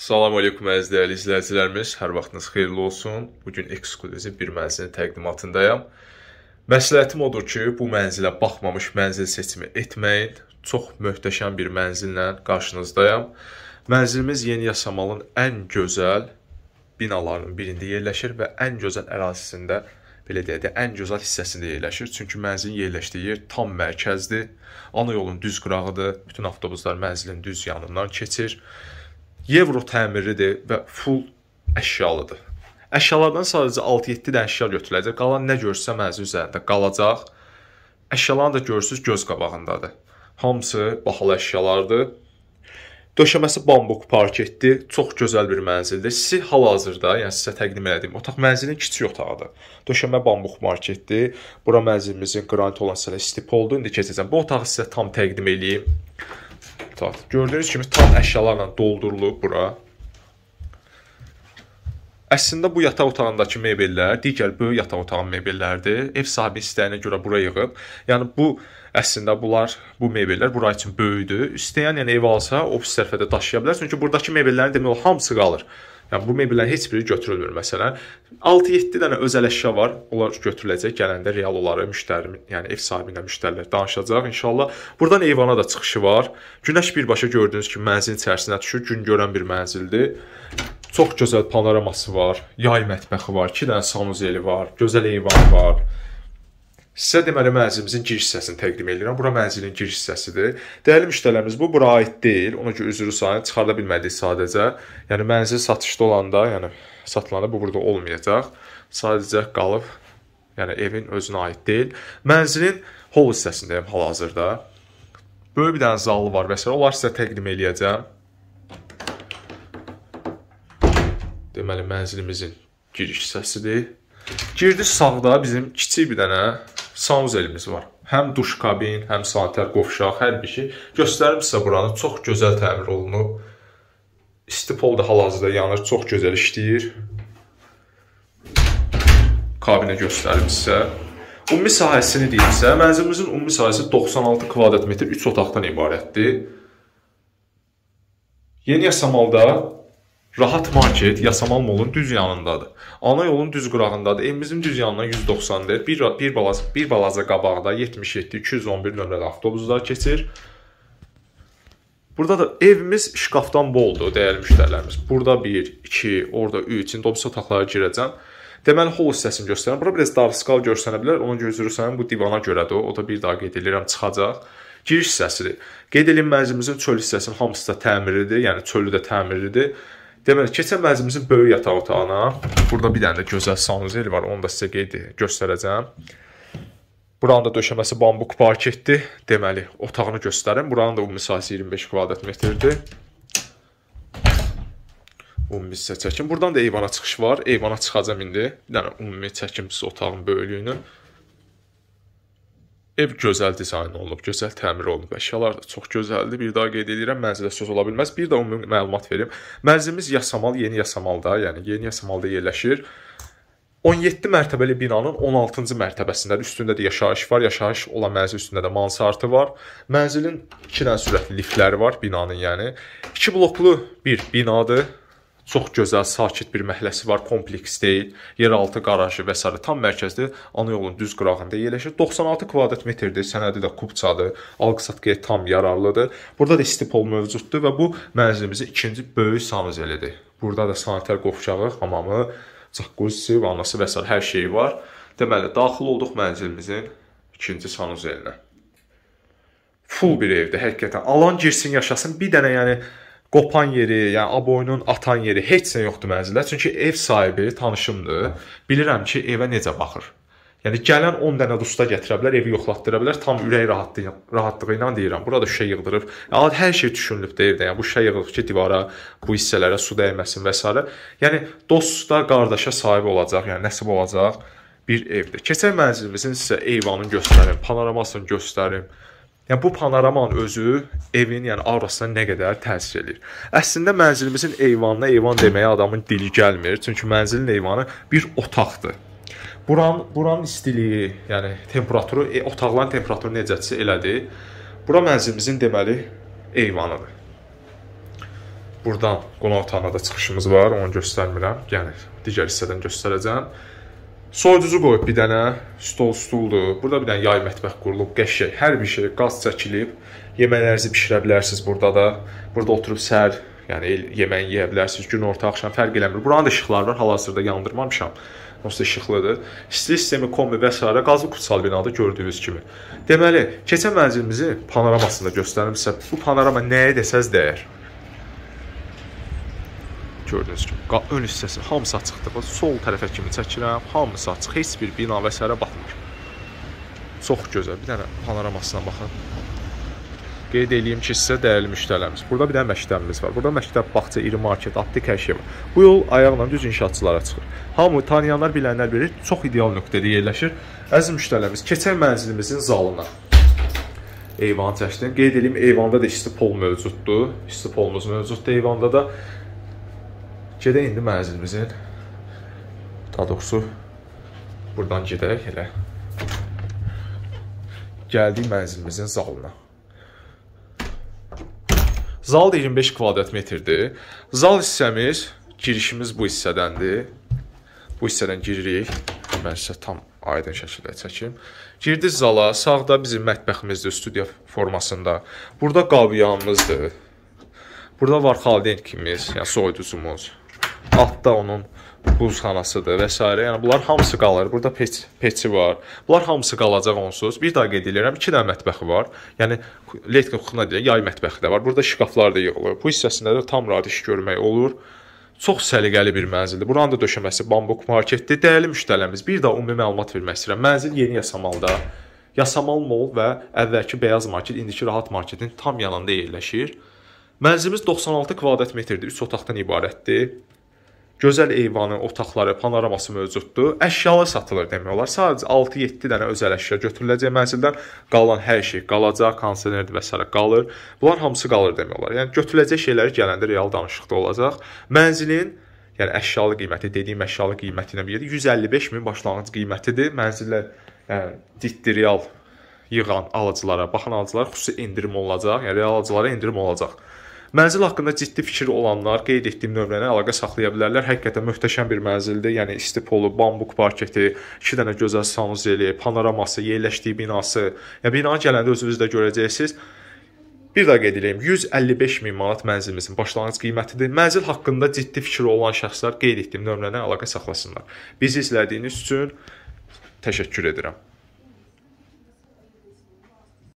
Salam aleykum əziz dəyərli izləyicilərimiz, hər vaxtınız xeyirli olsun. Bu gün eksklüziv bir mənzilin təqdimatındayam. Məsləhətim odur ki, bu mənzilə baxmamış mənzil seçimi etməyin. Çox möhtəşəm bir mənzillə qarşınızdayam. Mənzilimiz Yeni Yasamalın ən gözəl binalarının birində yerləşir və ən gözəl ərazisində, belə deyək də, ən gözəl hissəsində yerləşir. Çünki mənzilin yerləşdiyi yer tam mərkəzdir. Ana yolun düz qırağıdır. Bütün avtobuslar mənzilin düz yanından keçir. Euro təmirlidir və full əşyalıdır. Əşyalardan sadəcə 6-7 də əşya götürüləcək. Qalan nə görsə məcə üzərində qalacaq. Əşyaların da görürsüz göz qabağındadır. Hamısı bahalı əşyalardır. Döşəməsi bambuk parketdir. Çox gözəl bir mənzildir. Sizi hal-hazırda, yəni sizə təqdim etdiyim otaq mənzilin kiçik otağıdır. Döşəmə bambuk marketdir. Bura mənzilimizin qranit olan səhlə istip oldu. İndi keçəcəm. Bu otağı sizə tam təqdim eləyim. Tat. Gördüyünüz kimi tam əşyalarla doldurulub bura. Əslində bu yataq otağındakı mebellər digər böyük yataq otağının mebelləridir. Ev sahibi istəyinə görə bura yığıb. Yəni bu Əslində bunlar, bu mebellər bura üçün böyükdür. İstəyən yəni ev alsa, ofis tərəfə də daşıya bilər. Çünki burdakı mebellərin demək olar hamısı qalır. Yəni bu mebellər heç biri götürülmür məsələn. 6-7 dənə özəl əşya var. Onlar götürüləcək gələndə real olaraq müştəri, yəni ev sahibi ilə müştərilər danışacaq inşallah. Burdan eyvana da çıxışı var. Günəş birbaşa gördüyünüz kimi mənzilin içərisinə düşür. Gün görən bir mənzildir. Çox gözəl panoraması var. Yay mətbəxi var, 2 dənə sanuzeli var, gözəl eyvan var. Sizə deməli mənzilimizin giriş hissəsini təqdim edirəm. Bura mənzilin giriş hissəsidir. Dəyərli müştərilərimiz, bu bura aid deyil. Ona görə üzrü sayını çıxarda bilmədik sadəcə. Yəni mənzil satışda olanda, yəni satılanda bu burada olmayacaq. Sadəcə qalıb yəni evin özünə aid deyil. Mənzilin hol hissəsindəyəm hal-hazırda. Böyük bir dənə zalı var və s. Onlar sizə təqdim eləyəcəm. Deməli mənzilimizin giriş hissəsidir. Girdi sağda bizim kiçik bir dənə sauzelimiz var. Həm duş kabin, həm sanitar qovşaq, hər bir şey. Göstərim sizə buranı. Çox gözəl təmir olunub. İstipol da hal-hazırda yanır, çox gözəl işləyir. Kabinə göstərim sizə. Ümumi sahəsini deyimsə, mənzilimizin ümumi sahəsi 96 kvadrat metr 3 otaqdan ibarətdir. Yeni Yasamalda Rahat market Yasamal Molun düz yanındadır. Ana yolun düz qırağındadır. Evimizin düz yanına 190-dır. Bir, bir, balaz, bir balaza qabağda 77-211 nömrəli avtobuslar keçir. Burada da evimiz şkafdan boldur, dəyərli müştərilərimiz. Burada 1, 2, orada 3, indi obis otaqlara girəcəm. Deməli, hol hissəsini göstərirəm. Bura biraz darısqal görsənə bilər. Ona gözürsən, bu divana görədir o. O da bir daha qeyd edirəm, çıxacaq. Giriş hissəsidir. Qeyd edilməzimizin çöl hissəsinin hamısı da təmirlidir, yəni çölü də təmirlidir. Deməli, keçən məclisimizin böyük yataq otağına. Burada bir dənə də gözəl sanuzeli var, onu da sizə qeyd göstərəcəm. Buranın da döşəməsi bambuk parketdir. Deməli, otağını göstərim. Buranın da ümumi sahəsi 25 kvadrat metrdir. Ümumi sizə çəkim. Buradan da eyvana çıxış var. Eyvana çıxacam indi. Bir dənə ümumi çəkim sizə otağın böyüklüyünü. Ev gözəl dizayn olunub, gözəl təmir olunub. Əşyalar da çox gözəldir. Bir daha qeyd edirəm, mənzilə söz ola bilməz. Bir də ümumi məlumat verim. Mənzilimiz Yasamal, Yeni Yasamalda, yəni Yeni Yasamalda yerləşir. 17 mərtəbəli binanın 16-cı mərtəbəsindədir. Üstündə də yaşayış var. Yaşayış olan mənzil üstündə də mansardı var. Mənzilin 2 dənə sürətli liftləri var binanın, yəni 2 bloklu bir binadır çox gözəl, sakit bir məhəlləsi var, kompleks deyil, yeraltı qarajı və s. tam mərkəzdə ana yolun düz qırağında yerləşir. 96 kvadrat metrdir, sənədi də kupçadır, alqı-satqıya tam yararlıdır. Burada da istipol mövcuddur və bu mənzilimizin ikinci böyük sanuzelidir. Burada da sanitar qovşağı, hamamı, jacuzzi, vannası və s. hər şey var. Deməli, daxil olduq mənzilimizin ikinci sanuzelinə. Full bir evdir, həqiqətən. Alan girsin, yaşasın. Bir dənə yəni qopan yeri, yəni aboynun atan yeri heç nə yoxdur mənzildə. Çünki ev sahibi tanışımdır. Bilirəm ki, evə necə baxır. Yəni gələn 10 dənə usta gətirə bilər, evi yoxlatdıra bilər, tam ürək rahatlığı, rahatlığı ilə deyirəm. Burada şüşə yığdırıb, yəni hər şey düşünülüb deyir də. Yəni bu şüşə yığılıb ki, divara, bu hissələrə su dəyməsin və s. Yəni dosta, qardaşa sahib olacaq, yəni nəsib olacaq bir evdir. Keçək mənzilimizin sizə eyvanını göstərim, panoramasını göstərim. Yəni bu panoramanın özü evin, yəni aurasına nə qədər təsir eləyir. Əslində mənzilimizin eyvanına eyvan deməyə adamın dili gəlmir, çünki mənzilin eyvanı bir otaqdır. Buran buranın istiliyi, yəni temperaturu, e, otaqların temperaturu necədirsə elədir. Bura mənzilimizin deməli eyvanıdır. Burdan qonaq otağına da çıxışımız var, onu göstərmirəm. Yəni digər hissədən göstərəcəm. Soyuducu qoyub bir dənə, stol stuldur. Burada bir dənə yay mətbəx qurulub, qəşəng. Hər bir şey qaz çəkilib. Yeməklərinizi bişirə bilərsiniz burada da. Burada oturub səhər, yəni yeməyi yeyə bilərsiniz. Gün orta, axşam fərq eləmir. Buranın da işıqları var, hal-hazırda yandırmamışam. Onsuz da işıqlıdır. İstilik sistemi, kombi və s. qazlı kutsal binada gördüyünüz kimi. Deməli, keçən mənzilimizi panoramasında göstərim sizə. Bu panorama nəyə desəz dəyər. Gördüyünüz kimi ön hissəsi hamısı açıqdır. Sol tərəfə kimi çəkirəm, hamısı açıq, heç bir bina və sərə batmır. Çox gözəl. Bir dənə panoramasına baxın. Qeyd eləyim ki, sizə dəyərli müştərilərimiz. Burada bir dənə məktəbimiz var. Burada məktəb, bağça, iri market, aptek hər şey var. Bu yol ayaqla düz inşaatçılara çıxır. Hamı tanıyanlar, bilənlər bilir. Çox ideal nöqtədə yerləşir. Əziz müştərilərimiz, keçək mənzilimizin zalına eyvanı çəkdim. Qeyd edeyim, eyvanda da isti pol mövcuddur. İsti polumuz mövcuddur eyvanda da. Gedək indi mənzilimizin. Daha doğrusu buradan gedək elə. Gəldik mənzilimizin zalına. Zal 25 kvadrat metrdir. Zal hissəmiz, girişimiz bu hissədəndir. Bu hissədən giririk. Mən sizə tam aydın şəkildə çəkim. Girdik zala, sağda bizim mətbəximizdir, studiya formasında. Burada qabiyanımızdır. Burada var xaldenkimiz, yəni soyuducumuz altda onun buzxanasıdır və s. Yəni bunlar hamısı qalır. Burada peç, peçi var. Bunlar hamısı qalacaq onsuz. Bir daha qeyd edirəm, 2 dənə mətbəxi var. Yəni Letka kuxna deyə yay mətbəxi də var. Burada şkaflar da yığılır. Bu hissəsində də tam radiş görmək olur. Çox səliqəli bir mənzildir. Buranın da döşəməsi bambuk marketdir. Dəyərli müştərilərimiz, bir daha ümumi məlumat vermək istəyirəm. Mənzil Yeni Yasamalda. Yasamal Mall və əvvəlki Bəyaz Market, indiki Rahat Marketin tam yanında yerləşir. Mənzilimiz 96 kvadrat metrdir. 3 otaqdan ibarətdir gözəl eyvanı, otaqları, panoraması mövcuddur. Əşyalar satılır demək olar. Sadəcə 6-7 dənə özəl əşya götürüləcək mənzildən, qalan hər şey qalacaq, kondisioner və s. qalır. Bunlar hamısı qalır demək olar. Yəni götürüləcək şeyləri gələndə real danışıqda olacaq. Mənzilin yəni əşyalı qiyməti, dediyim əşyalı qiyməti ilə bir 155 min başlanğıc qiymətidir. Mənzillər yəni ciddi real yığan alıcılara, baxan alıcılara xüsusi endirim olacaq. Yəni real alıcılara endirim olacaq. Mənzil haqqında ciddi fikir olanlar qeyd etdiyim növrənə əlaqə saxlaya bilərlər. Həqiqətən möhtəşəm bir mənzildir. Yəni isti polu, bambuk parketi, 2 dənə gözəl sanuzeli, panoraması, yerləşdiyi binası. Ya binaya gələndə özünüz də görəcəksiniz. Bir daha qeyd edeyim, 155 min manat mənzilimizin başlanğıc qiymətidir. Mənzil haqqında ciddi fikri olan şəxslər qeyd etdiyim nömrəyə əlaqə saxlasınlar. Bizi izlədiyiniz üçün təşəkkür edirəm.